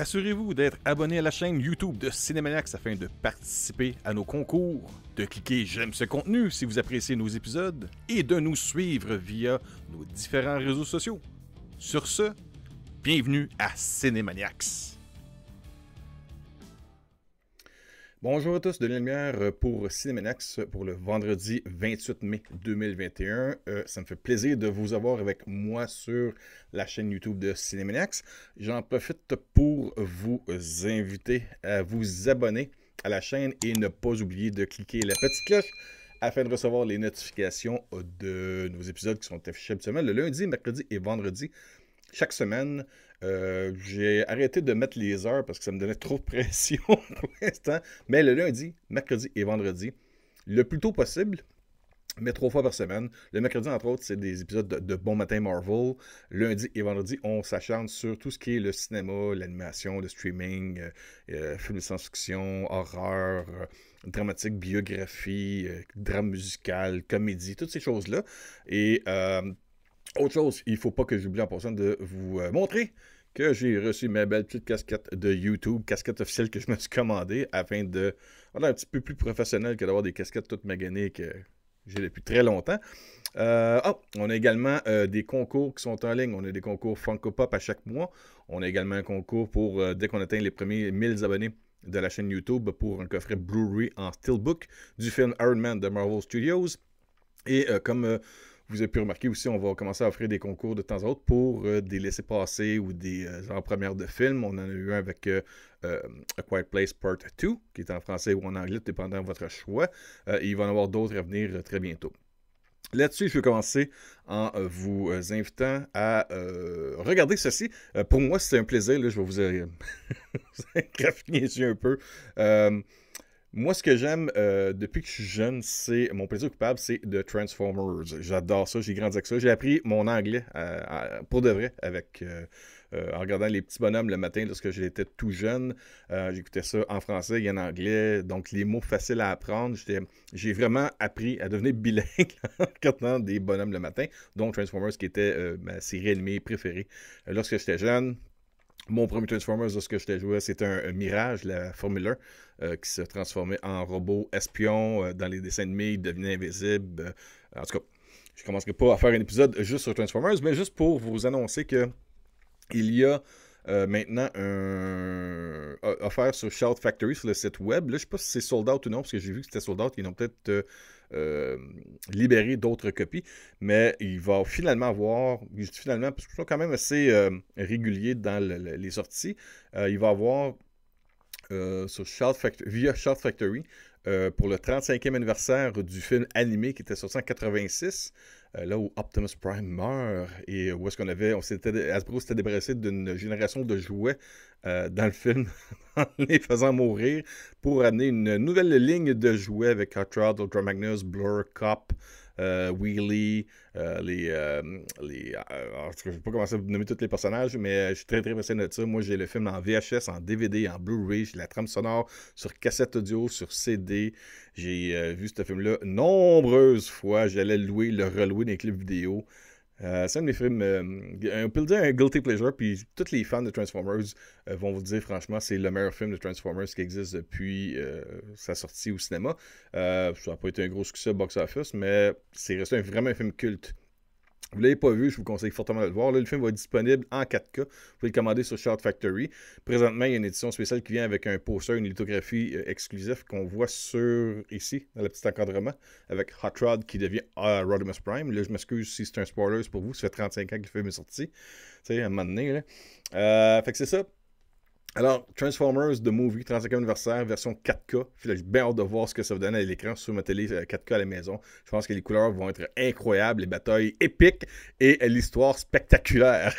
Assurez-vous d'être abonné à la chaîne YouTube de Cinémaniax afin de participer à nos concours, de cliquer J'aime ce contenu si vous appréciez nos épisodes et de nous suivre via nos différents réseaux sociaux. Sur ce, bienvenue à Cinémaniax. Bonjour à tous de la lumière euh, pour Cinémenax euh, pour le vendredi 28 mai 2021. Euh, ça me fait plaisir de vous avoir avec moi sur la chaîne YouTube de Cinémenax. J'en profite pour vous inviter à vous abonner à la chaîne et ne pas oublier de cliquer la petite cloche afin de recevoir les notifications de nos épisodes qui sont affichés habituellement le lundi, mercredi et vendredi chaque semaine, euh, j'ai arrêté de mettre les heures parce que ça me donnait trop de pression pour l'instant. Mais le lundi, mercredi et vendredi, le plus tôt possible, mais trois fois par semaine. Le mercredi, entre autres, c'est des épisodes de, Bon Matin Marvel. Lundi et vendredi, on s'acharne sur tout ce qui est le cinéma, l'animation, le streaming, euh, euh, films de science-fiction, horreur, dramatique, biographie, drame musical, comédie, toutes ces choses-là. Et autre chose, il ne faut pas que j'oublie en passant de vous euh, montrer que j'ai reçu ma belle petite casquette de YouTube, casquette officielle que je me suis commandée afin de un petit peu plus professionnel que d'avoir des casquettes toutes maganées que j'ai depuis très longtemps. Euh, ah, on a également euh, des concours qui sont en ligne. On a des concours Funko Pop à chaque mois. On a également un concours pour euh, dès qu'on atteint les premiers 1000 abonnés de la chaîne YouTube pour un coffret Blu-ray en Steelbook du film Iron Man de Marvel Studios. Et comme vous avez pu remarquer aussi, on va commencer à offrir des concours de temps en temps pour euh, des laissés-passer ou des premières euh, en de films. On en a eu un avec euh, A Quiet Place Part 2, qui est en français ou en anglais, dépendant de votre choix. Et il va en avoir d'autres à venir très bientôt. Là-dessus, je vais commencer en vous invitant à regarder ceci. pour moi, c'est un plaisir. je vais vous, graffiner un peu. Moi, ce que j'aime euh, depuis que je suis jeune, c'est mon plaisir coupable, c'est The Transformers. J'adore ça, j'ai grandi avec ça. J'ai appris mon anglais euh, pour de vrai avec euh, en regardant les petits bonhommes le matin lorsque j'étais tout jeune. J'écoutais ça en français et en anglais, donc les mots faciles à apprendre. J'ai vraiment appris à devenir bilingue en regardant des bonhommes le matin, dont Transformers qui était ma série animée préférée lorsque j'étais jeune. Mon premier Transformers, lorsque ce je t'ai joué, c'était un, Mirage, la Formule 1, euh, qui se transformait en robot espion euh, dans les dessins animés, il devenait invisible. Euh, en tout cas, je ne commencerai pas à faire un épisode juste sur Transformers, mais juste pour vous annoncer que il y a maintenant un offert sur Shout Factory sur le site web. Là, je ne sais pas si c'est sold out ou non, parce que j'ai vu que c'était sold out. Ils ont peut-être euh, libérer d'autres copies, mais il va finalement avoir, finalement, parce que c'est quand même assez euh, régulier dans les sorties, euh, il va avoir euh, sur Factory, via Shout Factory euh, pour le 35e anniversaire du film animé qui était sorti en 86, euh, là où Optimus Prime meurt et où est-ce qu'on avait, on s'était, débarrassé d'une génération de jouets dans le film en les faisant mourir pour amener une nouvelle ligne de jouets avec Hot Rod, Ultra Magnus, Blur, Cop. Euh, Wheelie, euh, les. Euh, les en tout cas, je ne vais pas commencer à vous nommer tous les personnages, mais je suis très, très passionné de ça. Moi, j'ai le film en VHS, en DVD, en Blu-ray, j'ai la trame sonore sur cassette audio, sur CD. J'ai vu ce film-là nombreuses fois. J'allais louer, le relouer dans les clips vidéo. Euh, c'est un des films, euh, on peut le dire, un guilty pleasure, puis tous les fans de Transformers euh, vont vous dire, franchement, c'est le meilleur film de Transformers qui existe depuis sa sortie au cinéma. ça n'a pas été un gros succès box-office, mais c'est resté vraiment un film culte vous ne l'avez pas vu, je vous conseille fortement de le voir. le film va être disponible en 4K. Vous pouvez le commander sur Shot Factory. Présentement, il y a une édition spéciale qui vient avec un poster, une lithographie euh, exclusive qu'on voit sur ici, dans le petit encadrement, avec Hot Rod qui devient euh, Rodimus Prime. Là, je m'excuse si c'est un spoiler pour vous. Ça fait 35 ans que le film est sorti. Tu sais, un moment donné. Là. Euh, fait que c'est ça. Alors, Transformers The Movie, 35e anniversaire, version 4K. J'ai bien hâte de voir ce que ça va donner à l'écran sur ma télé 4K euh, à la maison. Je pense que les couleurs vont être incroyables, les batailles épiques et l'histoire spectaculaire.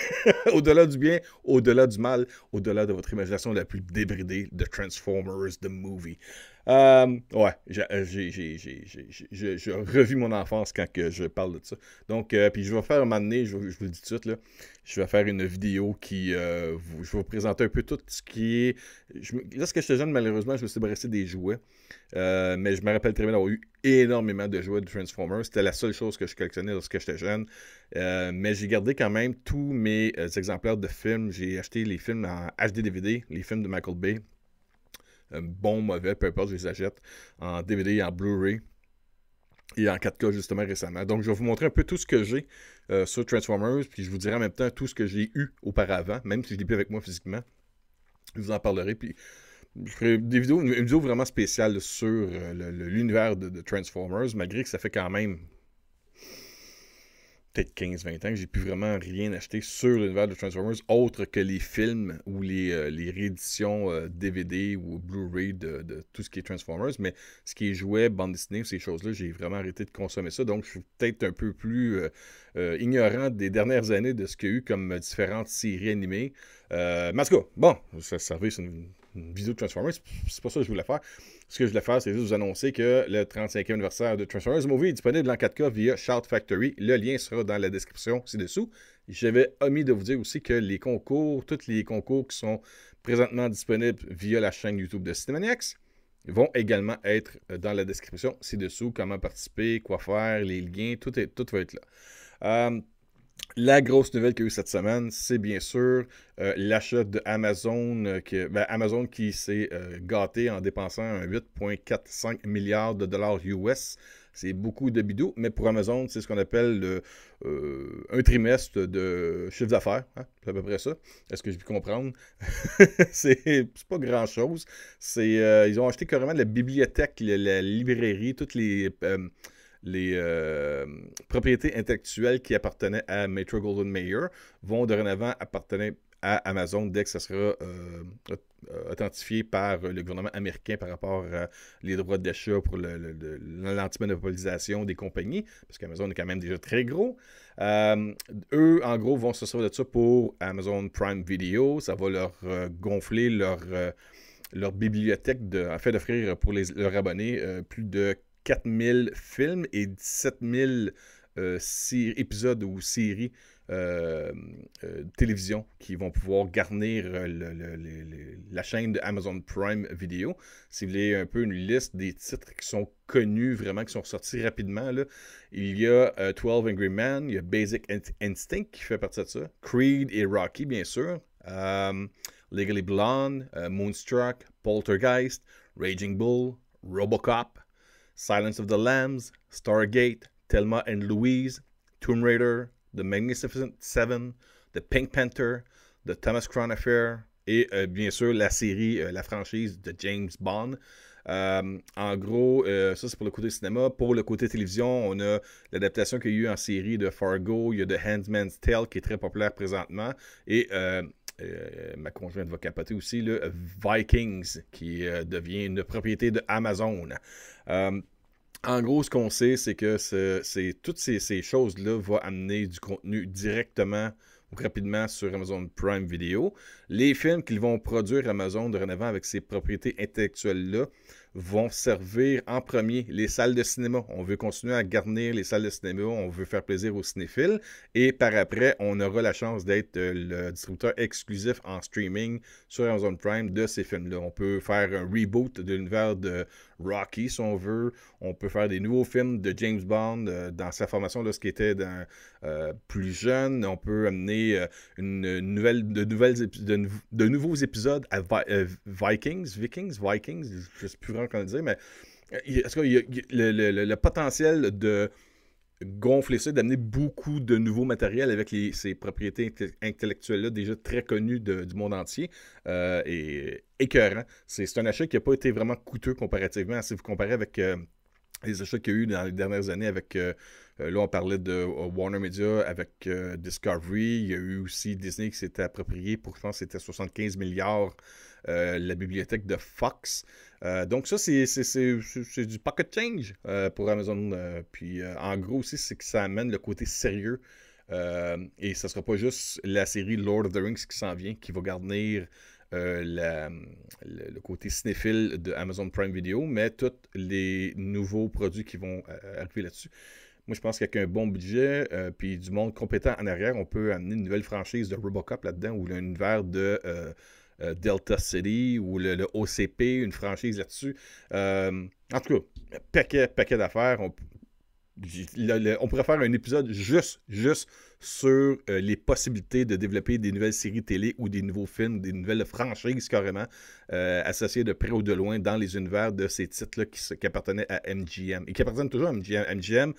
au-delà du bien, au-delà du mal, au-delà de votre imagination la plus débridée de Transformers The Movie. Euh, ouais, euh, j'ai revu mon enfance quand je parle de ça. Donc, euh, puis je vais faire un moment donné, je, vous le dis tout de suite, là, je vais faire une vidéo qui. je vais vous présenter un peu tout ce qui est. Je, lorsque j'étais jeune, malheureusement, je me suis brassé des jouets. mais je me rappelle très bien d'avoir eu énormément de jouets de Transformers. C'était la seule chose que je collectionnais lorsque j'étais jeune. mais j'ai gardé quand même tous mes exemplaires de films. J'ai acheté les films en HD DVD, les films de Michael Bay. Euh, bon, mauvais, peu importe, je les achète en DVD en Blu-ray et en 4K justement récemment. Donc je vais vous montrer un peu tout ce que j'ai euh, sur Transformers, puis je vous dirai en même temps tout ce que j'ai eu auparavant, même si je l'ai plus avec moi physiquement. Je vous en parlerai, puis je ferai des vidéos, une, vidéo vraiment spéciale sur euh, l'univers de Transformers, malgré que ça fait quand même peut 15-20 ans que j'ai pu vraiment rien acheter sur l'univers de Transformers autre que les films ou les, euh, rééditions DVD euh, ou Blu-ray de, tout ce qui est Transformers. Mais ce qui est jouet, bande dessinée, ces choses-là, j'ai vraiment arrêté de consommer ça. Donc, je suis peut-être un peu plus euh, ignorant des dernières années de ce qu'il y a eu comme différentes séries animées. Masco, bon, ça servait, c'est vidéo de Transformers, c'est pas ça que je voulais faire. Ce que je voulais faire, c'est juste vous annoncer que le 35e anniversaire de Transformers Movie est disponible en 4K via Shout Factory. Le lien sera dans la description ci-dessous. J'avais omis de vous dire aussi que les concours, tous les concours qui sont présentement disponibles via la chaîne YouTube de Cinemaniacs, vont également être euh, dans la description ci-dessous. Comment participer, quoi faire, les liens, tout, est, tout va être là. Euh, la grosse nouvelle qu'il y a eu cette semaine, c'est bien sûr euh, l'achat de Amazon, euh, ben, qui s'est euh, gâté en dépensant 8,45 milliards de dollars US. C'est beaucoup de bidou, mais pour Amazon, c'est ce qu'on appelle le, un trimestre de chiffre d'affaires. Hein, c'est à peu près ça. Est-ce que je puis comprendre? c'est pas grand-chose. ils ont acheté carrément la bibliothèque, la librairie, toutes les les euh, propriétés intellectuelles qui appartenaient à Metro Golden Mayer vont dorénavant appartenir à Amazon dès que ça sera euh, euh, authentifié par le gouvernement américain par rapport à les droits d'achat pour l'anti-monopolisation des compagnies, parce qu'Amazon est quand même déjà très gros. eux, en gros, vont se servir de ça pour Amazon Prime Video. Ça va leur gonfler leur, leur bibliothèque, de, fait, d'offrir pour les, leurs abonnés plus de 4000 films et 17000 000 euh, épisodes ou séries de euh, euh, télévision qui vont pouvoir garnir la chaîne de Amazon Prime Video. Si vous voulez un peu une liste des titres qui sont connus vraiment, qui sont sortis rapidement, il y a 12 Angry Men, il y a Basic Instinct qui fait partie de ça, Creed et Rocky, bien sûr, Legally Blonde, Moonstruck, Poltergeist, Raging Bull, Robocop, Silence of the Lambs, Stargate, Thelma and Louise, Tomb Raider, The Magnificent Seven, The Pink Panther, The Thomas Crown Affair et euh, bien sûr la série, euh, la franchise de James Bond. Euh, en gros, ça c'est pour le côté cinéma. Pour le côté télévision, on a l'adaptation qu'il y a eu en série de Fargo, il y a The Handsman's Tale qui est très populaire présentement. Et euh, ma conjointe va capoter aussi, le Vikings, qui euh, devient une propriété de Amazon. Euh, en gros, ce qu'on sait, c'est que c'est, toutes ces, choses-là vont amener du contenu directement ou rapidement sur Amazon Prime Video. Les films qu'ils vont produire Amazon de dorénavant avec ces propriétés intellectuelles-là vont servir en premier les salles de cinéma. On veut continuer à garnir les salles de cinéma, on veut faire plaisir aux cinéphiles et par après, on aura la chance d'être euh, le distributeur exclusif en streaming sur Amazon Prime de ces films-là. On peut faire un reboot de l'univers de Rocky si on veut, on peut faire des nouveaux films de James Bond euh, dans sa formation lorsqu'il était euh, plus jeune, on peut amener une nouvelle, de, nouvelles de, nouveaux épisodes à Vikings, Vikings, Vikings, je plus qu'on disait, mais est-ce euh, y le, potentiel de gonfler ça, d'amener beaucoup de nouveaux matériels avec ces propriétés intellectuelles-là déjà très connues du monde entier euh, et écœurant. C'est un achat qui n'a pas été vraiment coûteux comparativement si vous comparez avec euh, les achats qu'il y a eu dans les dernières années avec, euh, là on parlait de Warner Media avec Discovery, il y a eu aussi Disney qui s'était approprié pourtant c'était 75 milliards euh, la bibliothèque de Fox. Euh, donc ça, c'est du pocket change euh, pour Amazon. puis en gros aussi, c'est que ça amène le côté sérieux. et ça sera pas juste la série Lord of the Rings qui s'en vient, qui va garnir le, côté cinéphile de Amazon Prime Video, mais tous les nouveaux produits qui vont arriver là-dessus. Moi, je pense qu'avec un bon budget, puis du monde compétent en arrière, on peut amener une nouvelle franchise de Robocop là-dedans, ou l'univers de euh, Delta City ou le, OCP, une franchise là-dessus. Euh, en tout cas, paquet, paquet d'affaires. On, pourrait faire un épisode juste, juste sur euh, les possibilités de développer des nouvelles séries télé ou des nouveaux films, des nouvelles franchises carrément, associées de près ou de loin dans les univers de ces titres-là qui, appartenaient à MGM et qui appartiennent toujours à MGM.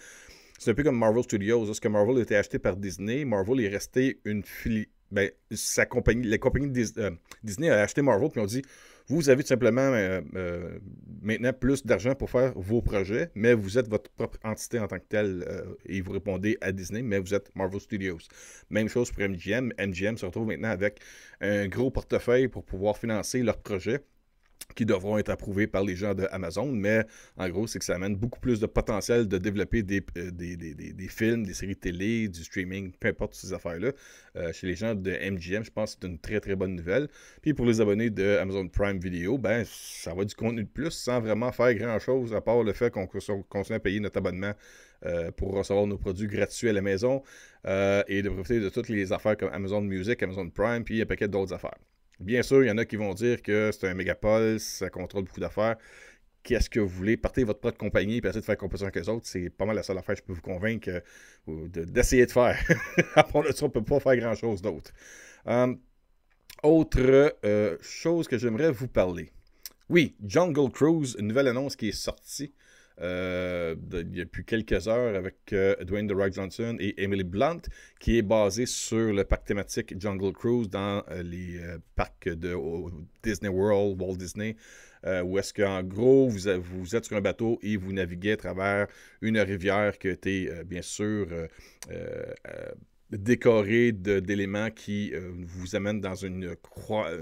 c'est un peu comme Marvel Studios. Parce que Marvel a acheté par Disney. Marvel est resté une, fili ben, sa compagnie, la compagnie euh, Disney a acheté Marvel, puis on dit vous avez tout simplement euh, euh, maintenant plus d'argent pour faire vos projets, mais vous êtes votre propre entité en tant que telle et vous répondez à Disney, mais vous êtes Marvel Studios. Même chose pour MGM. MGM se retrouve maintenant avec un gros portefeuille pour pouvoir financer leurs projets qui devront être approuvés par les gens de Amazon, mais en gros, c'est que ça amène beaucoup plus de potentiel de développer des, euh, films, des séries de télé, du streaming, peu importe ces affaires-là. Euh, chez les gens de MGM, je pense que c'est une très très bonne nouvelle. Puis pour les abonnés de Amazon Prime Video, ben ça va du contenu de plus sans vraiment faire grand-chose, à part le fait qu'on continue à payer notre abonnement euh, pour recevoir nos produits gratuits à la maison et de profiter de toutes les affaires comme Amazon Music, Amazon Prime, puis un paquet d'autres affaires. Bien sûr, il y en a qui vont dire que c'est un mégapole, ça contrôle beaucoup d'affaires. Qu'est-ce que vous voulez? Partez votre propre compagnie et essayez de faire compétition avec les autres. C'est pas mal la seule affaire que je peux vous convaincre euh, d'essayer de, faire. Après on ne peut pas faire grand-chose d'autre. Hum, autre euh, chose que j'aimerais vous parler. Oui, Jungle Cruise, une nouvelle annonce qui est sortie euh, a plus quelques heures avec euh, Dwayne The Rock Johnson et Emily Blunt, qui est basé sur le parc thématique Jungle Cruise dans euh, les euh, parcs de Disney World, Walt Disney, où est-ce qu'en gros, vous, vous, êtes sur un bateau et vous naviguez à travers une rivière qui a été, bien sûr, décorée d'éléments qui vous amènent dans une,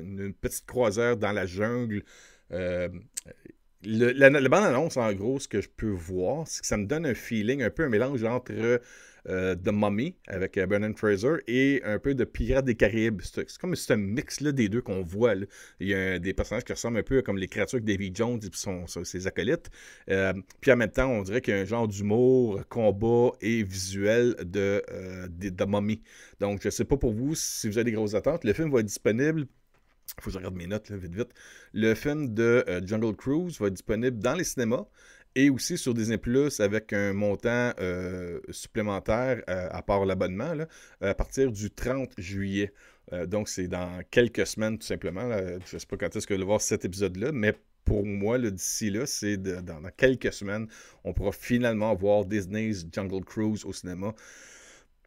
une, petite croisière dans la jungle. Euh, le, la, bande-annonce, en gros, ce que je peux voir, c'est que ça me donne un feeling, un peu un mélange entre euh, The Mummy avec euh, Fraser et un peu de Pirates des Caraïbes. C'est comme un mix là, des deux qu'on voit. Il y a des personnages qui ressemblent un peu comme les créatures de David Jones et son, ses acolytes. Euh, puis en même temps, on dirait qu'il y a un genre d'humour, combat et visuel de, euh, The Mummy. Donc, je ne sais pas pour vous si vous avez des grosses attentes. Le film va être disponible faut que je regarde mes notes, vite, vite. Le film de euh, Jungle Cruise va être disponible dans les cinémas et aussi sur Disney Plus avec un montant euh, supplémentaire euh, à part l'abonnement à partir du 30 juillet. donc, c'est dans quelques semaines, tout simplement. Je ne sais pas quand est-ce que je vais voir cet épisode-là, mais pour moi, d'ici là, c'est dans, dans quelques semaines, on pourra finalement voir Disney's Jungle Cruise au cinéma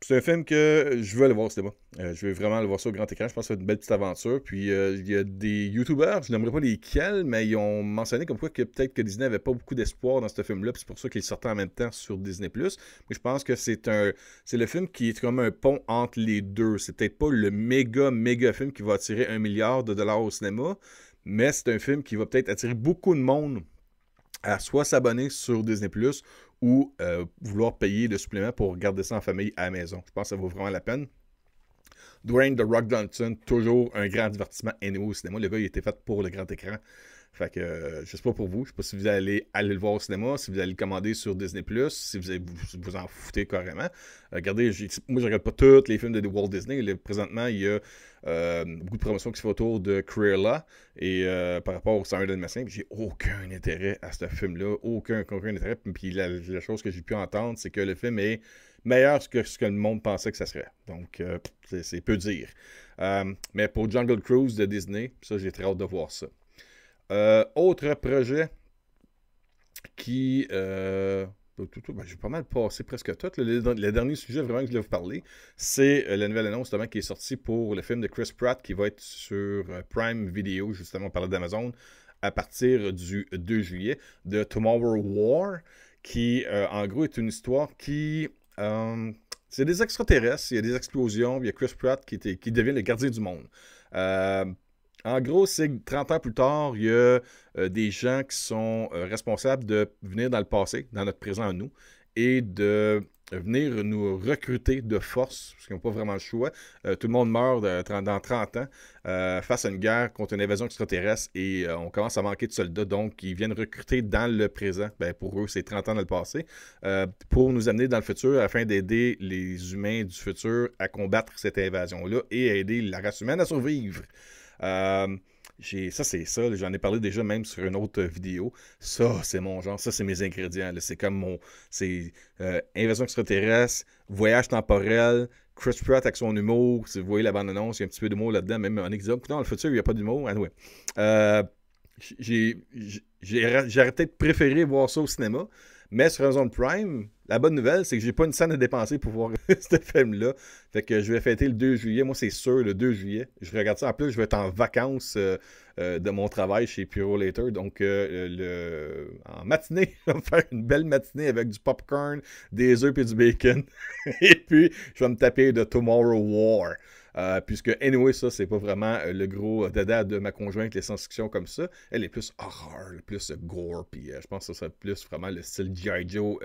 c'est un film que je veux aller voir au euh, cinéma. je veux vraiment le voir sur grand écran. Je pense que c'est une belle petite aventure. Puis euh, il y a des youtubeurs, je n'aimerais pas lesquels, mais ils ont mentionné comme quoi que peut-être que Disney n'avait pas beaucoup d'espoir dans ce film-là. c'est pour ça qu'il sortait en même temps sur Disney. Mais je pense que c'est un c'est le film qui est comme un pont entre les deux. C'est peut-être pas le méga, méga film qui va attirer un milliard de dollars au cinéma, mais c'est un film qui va peut-être attirer beaucoup de monde à soit s'abonner sur Disney ou euh, vouloir payer le supplément pour garder ça en famille à la maison. Je pense que ça vaut vraiment la peine. Dwayne The Rock Johnson, toujours un grand divertissement anyway au cinéma. Le gars, était fait pour le grand écran. Fait que euh, je sais pas pour vous, je sais pas si vous allez aller le voir au cinéma, si vous allez le commander sur Disney si vous vous, en foutez carrément. Regardez, moi je regarde pas tous les films de Walt Disney. présentement, il y a euh, beaucoup de promotions qui se font autour de Cruella et euh, par rapport au Seigneur de Massin, j'ai aucun intérêt à ce film-là, aucun, aucun intérêt. Puis la, chose que j'ai pu entendre, c'est que le film est meilleur que ce que le monde pensait que ça serait. Donc, c'est peu dire. mais pour Jungle Cruise de Disney, ça, j'ai très hâte de voir ça. Euh, autre projet qui. Euh, ben, j'ai pas mal passé presque tout. Le, dernier sujet vraiment que je vais vous parler, c'est euh, la nouvelle annonce qui est sortie pour le film de Chris Pratt qui va être sur Prime Video, justement, on parlait d'Amazon, à partir du 2 juillet, de Tomorrow War, qui en gros est une histoire qui. c'est des extraterrestres, il y a des explosions, il y a Chris Pratt qui, était, qui devient le gardien du monde. Euh, en gros, c'est 30 ans plus tard, il y a euh, des gens qui sont euh, responsables de venir dans le passé, dans notre présent à nous, et de venir nous recruter de force, parce qu'ils n'ont pas vraiment le choix. Euh, tout le monde meurt dans 30 ans face à une guerre contre une invasion extraterrestre et on commence à manquer de soldats, donc ils viennent recruter dans le présent, ben, pour eux c'est 30 ans dans le passé, pour nous amener dans le futur afin d'aider les humains du futur à combattre cette invasion-là et à aider la race humaine à survivre. Euh, ça, c'est ça. J'en ai parlé déjà même sur une autre vidéo. Ça, c'est mon genre. Ça, c'est mes ingrédients. C'est comme mon. C'est euh, invasion extraterrestre, voyage temporel, Chris Pratt avec son humour. Si vous voyez la bande-annonce, il y a un petit peu d'humour là-dedans. Même en exemple, dans le futur, il n'y a pas d'humour. Anyway. Euh, J'aurais peut-être préféré voir ça au cinéma. Mais sur Amazon Prime, la bonne nouvelle, c'est que j'ai pas une scène à dépenser pour voir ce film-là. Fait que je vais fêter le 2 juillet. Moi, c'est sûr, le 2 juillet. Je regarde ça. En plus, je vais être en vacances euh, euh, de mon travail chez Puro Later. Donc, euh, le... en matinée, je vais me faire une belle matinée avec du popcorn, des œufs et du bacon. et puis, je vais me taper de Tomorrow War. Euh, puisque, anyway, ça, c'est pas vraiment euh, le gros dada de ma conjointe, les science comme ça. Elle est plus horror, plus gore, puis euh, je pense que ça, c'est plus vraiment le style G.I. Joe,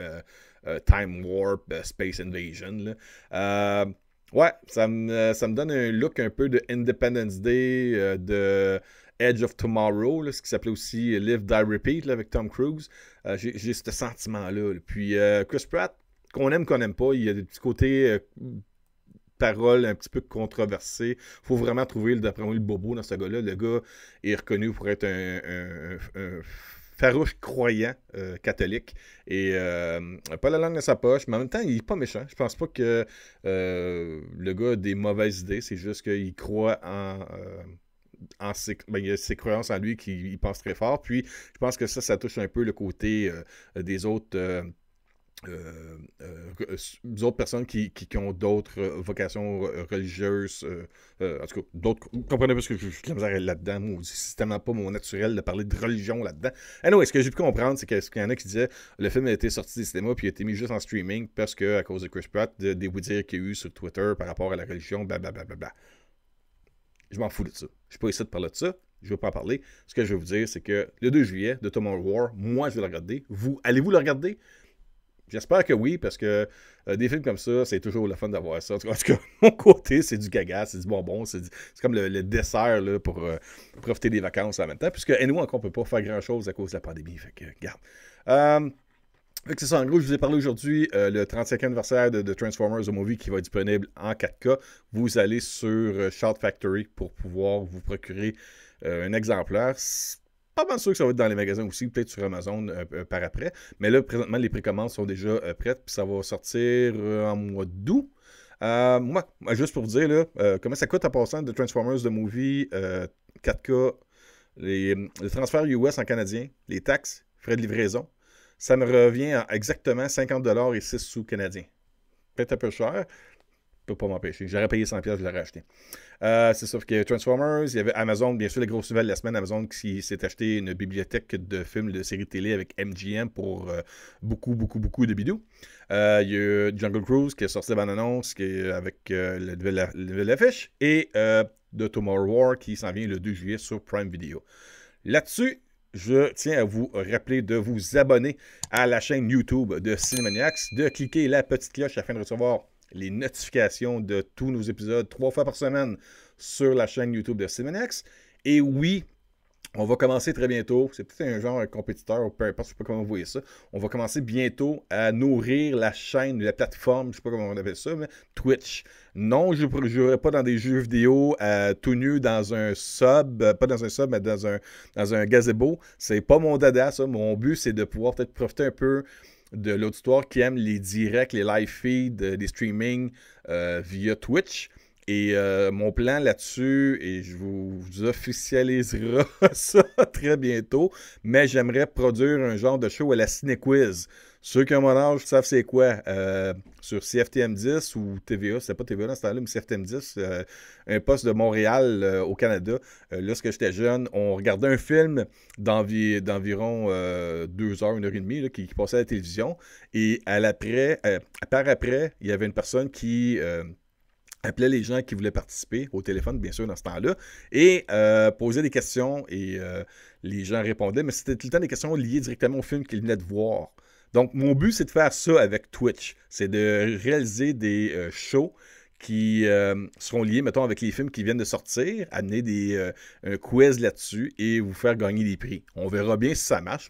Time Warp, Space Invasion. Là. ouais, ça me, donne un look un peu de Independence Day, de. Edge of Tomorrow, ce qui s'appelait aussi Live, Die, Repeat là, avec Tom Cruise. j'ai, ce sentiment-là. Puis Chris Pratt, qu'on aime, qu'on n'aime pas, il y a des petits côtés Parole un petit peu controversées. faut vraiment trouver, d'après moi, le bobo dans ce gars-là. Le gars est reconnu pour être un, farouche croyant euh, catholique et euh, pas la langue dans sa poche, mais en même temps, il est pas méchant. Je pense pas que euh, le gars a des mauvaises idées, c'est juste qu'il croit en. ses, ben, ses croyances en lui qui pense très fort. Puis, je pense que ça, ça touche un peu le côté des autres euh, euh, euh, d'autres personnes qui, ont d'autres vocations religieuses, en tout cas, d'autres. Vous comprenez pas ce que je suis là-dedans. Moi, c'est tellement pas mon naturel de parler de religion là-dedans. et non, ce que j'ai pu comprendre, c'est qu'il y en a qui disaient le film a été sorti des cinémas puis a été mis juste en streaming parce que, à cause de Chris Pratt, des de dire qu'il y a eu sur Twitter par rapport à la religion, blablabla. Je m'en fous de ça. Je suis pas ici de parler de ça je ne veux pas en parler. Ce que je veux vous dire, c'est que le 2 juillet de Tomorrow War, moi, je vais le regarder. Vous, allez-vous le regarder? J'espère que oui, parce que euh, des films comme ça, c'est toujours le fun d'avoir ça. En tout cas, mon côté, c'est du gaga, c'est du bonbon, c'est comme le, dessert là, pour euh, profiter des vacances en même temps. Puisque, nous, encore, on peut pas faire grand-chose à cause de la pandémie. Fait que, regarde. Euh, que c'est ça, en gros, je vous ai parlé aujourd'hui, le 35e anniversaire de, Transformers The Movie qui va être disponible en 4K. Vous allez sur Chart Factory pour pouvoir vous procurer un exemplaire pas mal sûr que ça va être dans les magasins aussi, peut-être sur Amazon euh, euh, par après. Mais là, présentement, les précommandes sont déjà euh, prêtes, puis ça va sortir en mois d'août. moi, juste pour vous dire, là, comment ça coûte en passant de Transformers de Movie 4K, les, le transfert US en canadien, les taxes, frais de livraison, ça me revient à exactement 50$ et 6 sous canadiens. Peut-être un peu cher, peux pas m'empêcher. J'aurais payé 100$, je l'aurais acheté. c'est sauf que Transformers, il y avait Amazon, bien sûr, les grosses nouvelles la semaine, Amazon qui s'est acheté une bibliothèque de films, de séries télé avec MGM pour euh, beaucoup, beaucoup, beaucoup de bidou. Euh, il y a Jungle Cruise qui est sorti la bande-annonce avec euh, la nouvelle affiche et The Tomorrow War qui s'en vient le 2 juillet sur Prime Video. Là-dessus, je tiens à vous rappeler de vous abonner à la chaîne YouTube de Cinemaniacs, de cliquer la petite cloche afin de recevoir les notifications de tous nos épisodes trois fois par semaine sur la chaîne YouTube de Simenex. Et oui, on va commencer très bientôt, c'est peut-être un genre compétiteur, peu importe, je ne sais pas comment vous voyez ça. On va commencer bientôt à nourrir la chaîne, la plateforme, je ne sais pas comment on appelle ça, mais Twitch. Non, je ne jouerai pas dans des jeux vidéo euh, tout nu dans un sub, euh, pas dans un sub, mais dans un, dans un gazebo. C'est pas mon dada, ça. Mon but, c'est de pouvoir peut-être profiter un peu de l'auditoire qui aime les directs, les live feeds, les euh, streamings euh, via Twitch. Et euh, mon plan là-dessus, et je vous, officialiserai ça très bientôt, mais j'aimerais produire un genre de show à la Cinequiz. Ceux qui ont mon âge savent c'est quoi. Euh, sur CFTM10 ou TVA, c'était pas TVA dans ce temps-là, mais CFTM10, euh, un poste de Montréal euh, au Canada. lorsque j'étais jeune, on regardait un film d'environ deux heures, une heure et demie, qui, passait à la télévision. Et à l'après, par après, il y avait une personne qui appelait les gens qui voulaient participer au téléphone, bien sûr, dans ce temps-là, et posait des questions et les gens répondaient, mais c'était tout le temps des questions liées directement au film qu'ils venaient de voir. Donc, mon but, c'est de faire ça avec Twitch. C'est de réaliser des euh, shows qui euh, seront liés, mettons, avec les films qui viennent de sortir, amener des euh, quiz là-dessus et vous faire gagner des prix. On verra bien si ça marche.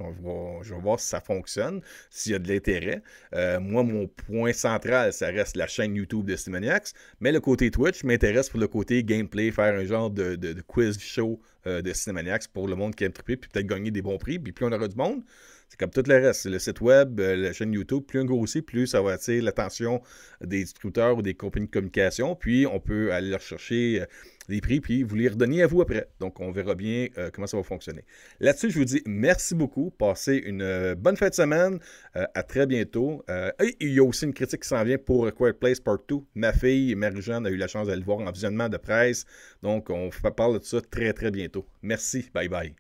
je vais voir si ça fonctionne, s'il y a de l'intérêt. moi, mon point central, ça reste la chaîne YouTube de Simoniacs, mais le côté Twitch m'intéresse pour le côté gameplay, faire un genre de, de quiz show euh, de Cinemaniacs pour le monde qui aime triper, puis peut-être gagner des bons prix. Puis plus on aura du monde, c'est comme tout le reste. Le site web, euh, la chaîne YouTube, plus on grossit, plus ça va attirer l'attention des distributeurs ou des compagnies de communication. Puis on peut aller leur chercher euh, les prix, puis vous les redonnez à vous après. Donc, on verra bien euh, comment ça va fonctionner. Là-dessus, je vous dis merci beaucoup. Passez une euh, bonne fin de semaine. Euh, à très bientôt. il y a aussi une critique qui s'en vient pour Quiet Place Part 2. Ma fille, Marie-Jeanne, a eu la chance d'aller voir en visionnement de presse. Donc, on parle de ça très, très bientôt. Merci. Bye bye.